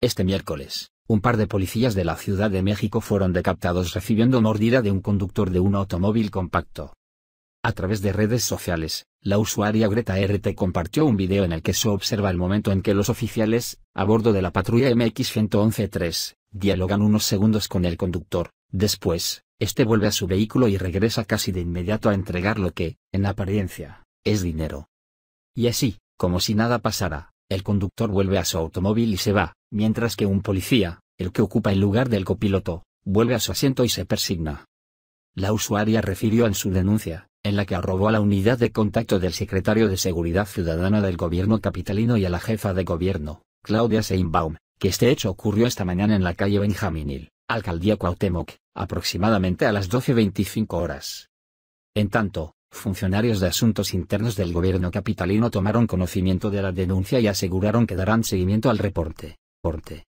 Este miércoles, un par de policías de la Ciudad de México fueron decapitados recibiendo mordida de un conductor de un automóvil compacto. A través de redes sociales, la usuaria Greta RT compartió un video en el que se observa el momento en que los oficiales, a bordo de la patrulla MX-1113, dialogan unos segundos con el conductor, después, este vuelve a su vehículo y regresa casi de inmediato a entregar lo que, en apariencia, es dinero. Y así, como si nada pasara, el conductor vuelve a su automóvil y se va, mientras que un policía, el que ocupa el lugar del copiloto, vuelve a su asiento y se persigna. La usuaria refirió en su denuncia, en la que arrobó a la unidad de contacto del secretario de Seguridad Ciudadana del gobierno capitalino y a la jefa de gobierno, Claudia Seinbaum, que este hecho ocurrió esta mañana en la calle Benjamín alcaldía Cuauhtémoc, aproximadamente a las 12.25 horas. En tanto, funcionarios de asuntos internos del gobierno capitalino tomaron conocimiento de la denuncia y aseguraron que darán seguimiento al reporte corte